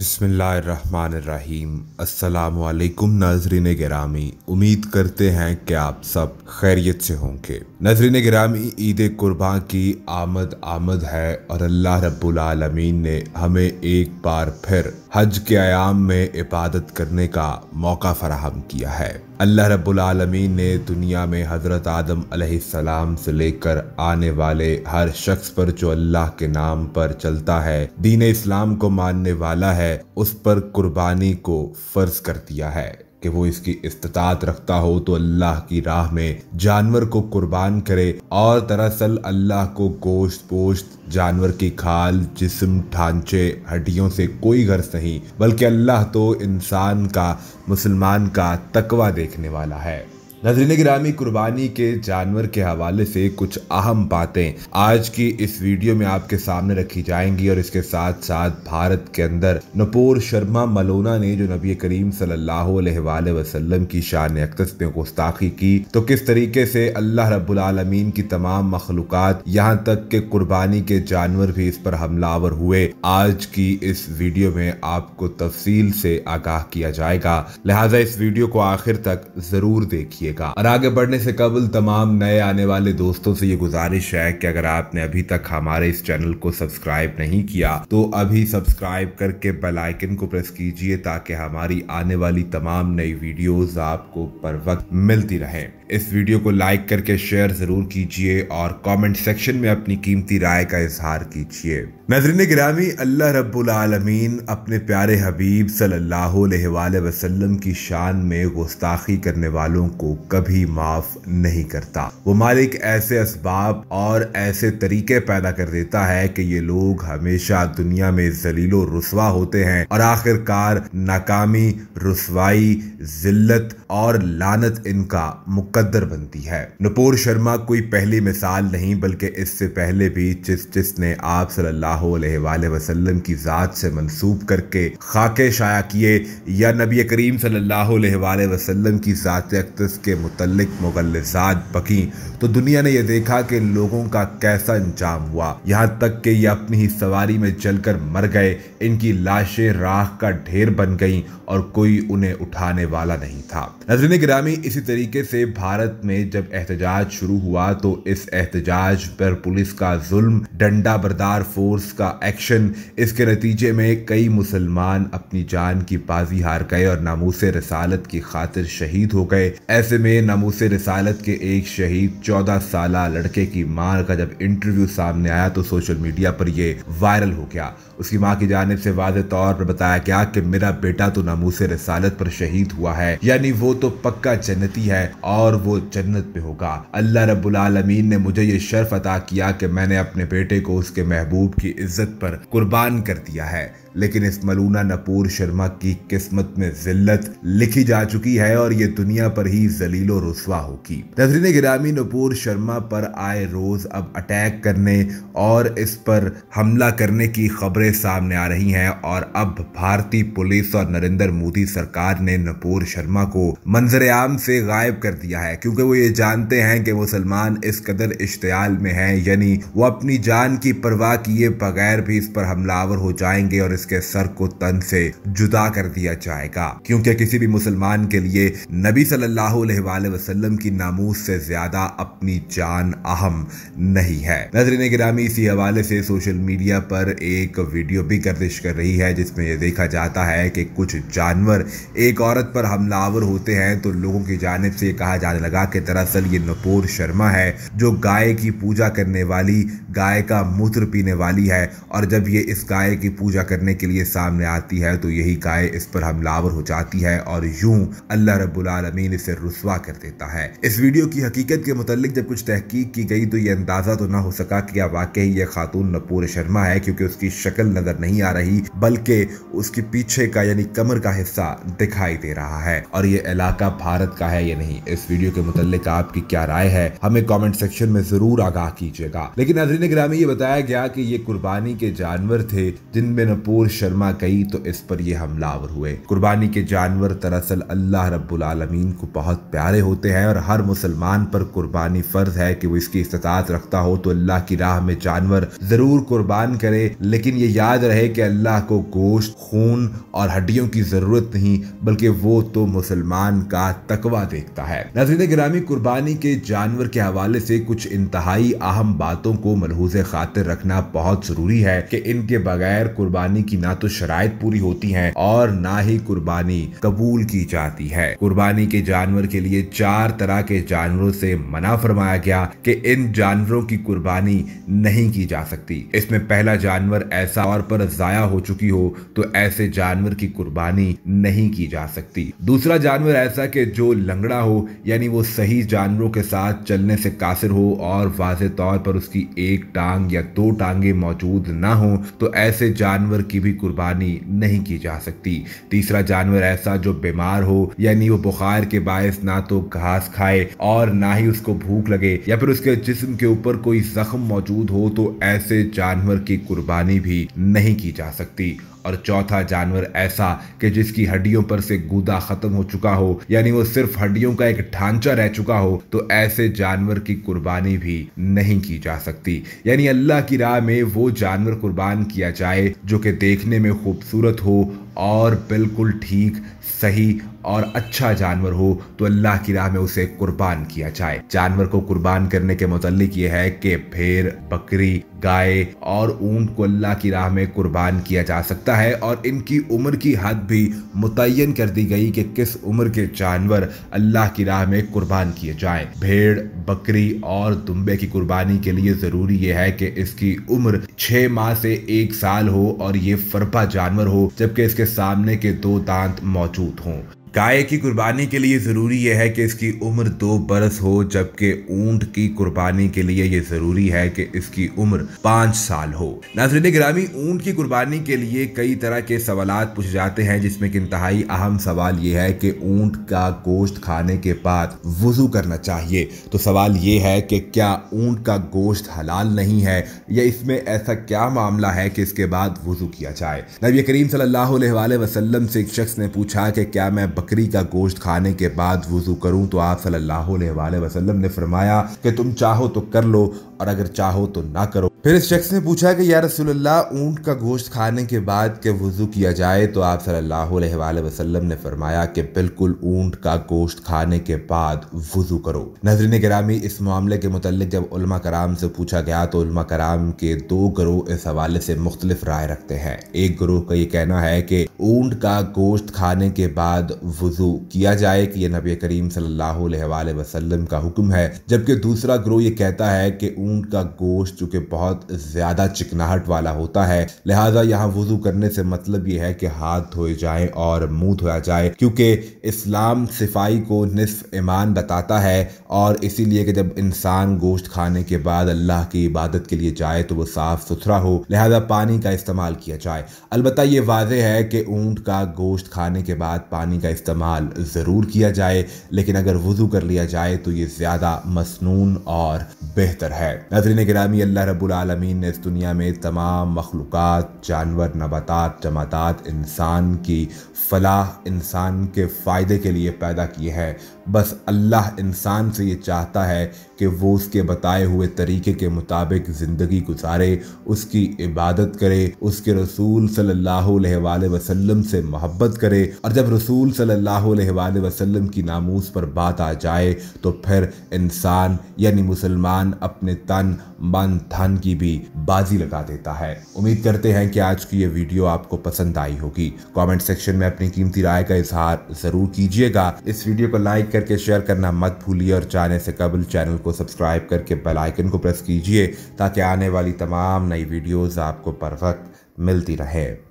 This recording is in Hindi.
बसमीम अल्लाम नाजरीन गिरामी उम्मीद करते हैं कि आप सब खैरियत से होंगे नाजरीन गिरामी ईद कुर्बान की आमद आमद है और अल्लाह रब्बुलमीन ने हमें एक बार फिर हज के आयाम में इबादत करने का मौका फराहम किया है अल्लाह रबालमीन ने दुनिया में हज़रत आदम सलाम से लेकर आने वाले हर शख्स पर जो अल्लाह के नाम पर चलता है दीन इस्लाम को मानने वाला है उस पर कुर्बानी को फ़र्ज कर दिया है कि वो इसकी इस्तात रखता हो तो अल्लाह की राह में जानवर को कुर्बान करे और दरअसल अल्लाह को गोश्त पोश्त जानवर की खाल जिस्म ढांचे हड्डियों से कोई गर्ज नहीं बल्कि अल्लाह तो इंसान का मुसलमान का तकवा देखने वाला है नजरीन गिरामी कुर्बानी के जानवर के हवाले से कुछ अहम बातें आज की इस वीडियो में आपके सामने रखी जाएंगी और इसके साथ साथ भारत के अंदर नपोर शर्मा मलोना ने जो नबी करीम सल्लल्लाहु वसल्लम की शान अकदस में गुस्ताखी की तो किस तरीके से अल्लाह रबालमीन की तमाम मखलूक यहाँ तक के कुर्बानी के जानवर भी इस पर हमलावर हुए आज की इस वीडियो में आपको तफसील से आगाह किया जाएगा लिहाजा इस वीडियो को आखिर तक जरूर देखिए कीजिएगा और आगे बढ़ने से कबल तमाम नए आने वाले दोस्तों से ये गुजारिश है कि अगर आपने अभी तक हमारे इस चैनल को सब्सक्राइब नहीं किया तो अभी सब्सक्राइब करके बेल आइकन को प्रेस कीजिए ताकि हमारी आने वाली तमाम नई वीडियोस आपको पर वक्त मिलती रहे इस वीडियो को लाइक करके शेयर जरूर कीजिए और कमेंट सेक्शन में अपनी कीमती राय का इजहार कीजिए नजरिन गिरामी अल्लाह रब्बुल आलमीन अपने प्यारे हबीब सल्लल्लाहु अलैहि वसल्लम की शान में गुस्ताखी करने वालों को कभी माफ नहीं करता वो मालिक ऐसे इसबाब और ऐसे तरीके पैदा कर देता है कि ये लोग हमेशा दुनिया में जलीलो रसवा होते हैं और आखिरकार नाकामी रसवाई जिल्लत और लानत इनका मुकद्दर बनती है नपोर शर्मा कोई पहली मिसाल नहीं बल्कि इससे पहले भी जिस जिसने आप सल्ला वसलम की ज़ात से मंसूब करके खाके शाया किए या नबी करीम सल्लल्लाहु अलैहि की ज़ात अक्तस के इसके मुगल मुगलसात पकी तो दुनिया ने यह देखा कि लोगों का कैसा इंजाम हुआ यहाँ तक कि ये अपनी ही सवारी में चलकर मर गए इनकी लाशें राख का ढेर बन गईं और कोई उन्हें उठाने वाला नहीं था नजरिन ग्रामी इसी तरीके से भारत में जब एहतजाज शुरू हुआ तो इस एहतजाज पर पुलिस का जुल्म डंडा बरदार फोर्स का एक्शन इसके नतीजे में कई मुसलमान अपनी जान की बाजी हार गए और नामूस रसालत की खातिर शहीद हो गए ऐसे में नमूस रसालत के एक शहीद चौदह साल लड़के की मां का जब इंटरव्यू सामने आया तो सोशल मीडिया पर यह वायरल हो गया उसकी मां की जानब से वाज तौर पर बताया गया कि मेरा बेटा तो नमूस रसालत पर शहीद हुआ है यानी वो तो पक्का जन्नती है और वो जन्नत पे होगा अल्लाह रबीन ने मुझे ये शर्फ अता किया कि मैंने अपने बेटे को उसके महबूब की इज्जत पर कुर्बान कर दिया है लेकिन इस मलूना नपूर शर्मा की किस्मत में जिल्लत लिखी जा चुकी है और ये दुनिया पर ही जलीलो रसवा होगी नजरीन गिरामी नपूर शर्मा पर आए रोज अब अटैक करने और इस पर हमला करने की खबरें सामने आ रही हैं और अब भारतीय पुलिस और नरेंद्र मोदी सरकार ने नपूर शर्मा को मंजर आम से गायब कर दिया है क्योंकि वो ये जानते हैं कि मुसलमान इस कदर इश्तियाल में है यानी वो अपनी जान की परवाह किए बगैर भी इस पर हमलावर हो जाएंगे और इसके सर को तन से जुदा कर दिया जाएगा क्योंकि किसी भी मुसलमान के लिए नबी सल्लल्लाहु वसल्लम की नामूस से ज्यादा अपनी जान अहम नहीं है नजरिन गिरामी इसी हवाले से सोशल मीडिया पर एक वीडियो भी गर्दिश कर रही है जिसमें यह देखा जाता है कि कुछ जानवर एक औरत पर हमलावर होते हैं तो लोगों की जानब से कहा जाने लगा कि दरअसल ये नपोर शर्मा है जो गाय की पूजा करने वाली गाय का मूत्र पीने वाली है और जब ये इस गाय की पूजा करने के लिए सामने आती है तो यही गाय इस पर हमलावर हो जाती है और यूं अल्लाह रबालमीन इसे रुस रुसवा कर देता है इस वीडियो की हकीकत के मुतालिक जब कुछ तहकीक की गई तो ये अंदाजा तो ना हो सका कि वाकई यह खातून नपूर शर्मा है क्योंकि उसकी शक्ल नजर नहीं आ रही बल्कि उसके पीछे का यानी कमर का हिस्सा दिखाई दे रहा है और ये इलाका भारत का है या नहीं इस वीडियो के मुतालिक आपकी क्या राय है हमें कॉमेंट सेक्शन में जरूर आगाह कीजिएगा लेकिन नजरीन ग्रामी ये बताया गया कि ये कुर्बानी के जानवर थे जिनमें नपूर शर्मा गई तो इस पर यह हमलावर हुए कुर्बानी के जानवर दरअसल अल्लाह रब्बुल आलमीन को बहुत प्यारे होते हैं और हर मुसलमान पर कुर्बानी फ़र्ज है कि वो इसकी इस्तात रखता हो तो अल्लाह की राह में जानवर ज़रूर कुर्बान करे लेकिन ये याद रहे कि अल्लाह को गोश्त खून और हड्डियों की ज़रूरत नहीं बल्कि वो तो मुसलमान का तकवा देखता है नजरीन ग्रामी कुर्बानी के जानवर के हवाले से कुछ इंतहाई अहम बातों को मलहूज खातिर रखना बहुत ज़रूरी है कि इनके बगैर कुर्बानी की ना तो शराय पूरी होती है और ना ही कुर्बानी कबूल की जाती है कुर्बानी के जानवर के के लिए चार तरह के जानवरों से मना फरमाया गया कि इन जानवरों की कुर्बानी नहीं की जा सकती इसमें पहला जानवर ऐसा और पर जाया हो चुकी हो तो ऐसे जानवर की कुर्बानी नहीं की जा सकती दूसरा जानवर ऐसा कि जो लंगड़ा हो यानी वो सही जानवरों के साथ चलने से कासिर हो और वाज तौर पर उसकी एक टांग या दो टांगे मौजूद ना हो तो ऐसे जानवर की भी कुर्बानी नहीं की जा सकती तीसरा जानवर ऐसा जो बीमार हो यानी वो बुखार के बायस न ना तो घास खाए और ना ही उसको भूख लगे या फिर उसके जिस्म के ऊपर कोई जख्म मौजूद हो तो ऐसे जानवर की कुर्बानी भी नहीं की जा सकती और चौथा जानवर ऐसा कि जिसकी हड्डियों पर से गूदा खत्म हो चुका हो यानी वो सिर्फ हड्डियों का एक ढांचा रह चुका हो तो ऐसे जानवर की कुर्बानी भी नहीं की जा सकती यानी अल्लाह की राह में वो जानवर कुर्बान किया जाए जो कि देखने में खूबसूरत हो और बिल्कुल ठीक सही और अच्छा जानवर हो तो अल्लाह की राह में उसे कुर्बान किया जाए जानवर को कुर्बान करने के मतलब ये है कि भेड़ बकरी गाय और ऊंट को अल्लाह की राह में कुर्बान किया जा सकता है और इनकी उम्र की हद भी मुतयन कर दी गई कि किस उम्र के जानवर अल्लाह की राह में कुर्बान किए जाएं भेड़ बकरी और दुम्बे की कुर्बानी के लिए ज़रूरी यह है कि इसकी उम्र छह माह से एक साल हो और ये फरपा जानवर हो जबकि इसके जिसके सामने के दो दांत मौजूद हों गाय की कुर्बानी के लिए ज़रूरी यह है कि इसकी उम्र दो बरस हो जबकि ऊंट की कुर्बानी के लिए यह ज़रूरी है कि इसकी उम्र पाँच साल हो नाजरन ग्रामी ऊंट की कुर्बानी के लिए कई तरह के सवाल पूछे जाते हैं जिसमें कि इंतहाई अहम सवाल यह है कि ऊंट का गोश्त खाने के बाद वजू करना चाहिए तो सवाल ये है कि क्या ऊंट का गोश्त हलाल नहीं है या इसमें ऐसा क्या मामला है कि इसके बाद वजू किया जाए नबी करीम सल्ला वसलम से एक शख्स ने पूछा कि क्या मैं बकरी का गोश्त खाने के बाद वजू करूँ तो आप सल्लल्लाहु अलैहि वसल्लम ने फरमाया कि तुम चाहो तो कर लो और अगर चाहो तो ना करो फिर इस शख्स ने पूछा कि या रसूलुल्लाह ऊंट का गोश्त खाने के बाद के वज़ू किया जाए तो आप सल्लल्लाहु अलैहि वसल्लम ने फरमाया कि बिल्कुल ऊंट का गोश्त खाने के बाद वज़ू करो नजरिन करामी इस मामले के मतलब जब उल्मा कराम से पूछा गया तो उल्मा कराम के दो ग्रोह इस हवाले से मुख्तलिफ राय रखते हैं एक ग्रोह का ये कहना है कि ऊंट का गोश्त खाने के बाद वज़ू किया जाए कि यह नबी करीम सल्लल्लाहु अलैहि वसल्लम का हुक्म है जबकि दूसरा ग्रोह ये कहता है कि ऊंट का गोश्त चूंकि बहुत बहुत ज़्यादा चिकनाहट वाला होता है लिहाजा यहाँ वजू करने से मतलब ये है कि हाथ धोए जाए और मुंह धोया जाए क्योंकि इस्लाम सिफाई को निसफ ईमान बताता है और इसीलिए कि जब इंसान गोश्त खाने के बाद अल्लाह की इबादत के लिए जाए तो वो साफ़ सुथरा हो लिहाजा पानी का इस्तेमाल किया जाए अलबत् ये वाज है कि ऊँट का गोश्त खाने के बाद पानी का इस्तेमाल ज़रूर किया जाए लेकिन अगर वजू कर लिया जाए तो ये ज़्यादा मसनून और बेहतर है नजरिन गिरामी अल्लाह रबुल आलमीन ने इस दुनिया में तमाम मखलूक जानवर नबातात जमातात इंसान की फलाह इंसान के फ़ायदे के लिए पैदा किए हैं बस अल्लाह इंसान से ये चाहता है कि वो उसके बताए हुए तरीके के मुताबिक ज़िंदगी गुजारे उसकी इबादत करे उसके रसूल सल्ला वसलम से मोहब्बत करे और जब रसूल सल्ला वसलम की नामूस पर बात आ जाए तो फिर इंसान यानी मुसलमान अपने तन मन धन की की भी बाजी लगा देता है उम्मीद करते हैं कि आज की ये वीडियो आपको पसंद आई होगी कमेंट सेक्शन में अपनी कीमती राय का इजहार जरूर कीजिएगा इस वीडियो को लाइक करके शेयर करना मत भूलिए और जाने से कबल चैनल को सब्सक्राइब करके बेलाइकन को प्रेस कीजिए ताकि आने वाली तमाम नई वीडियोज़ आपको पर वक्त मिलती रहे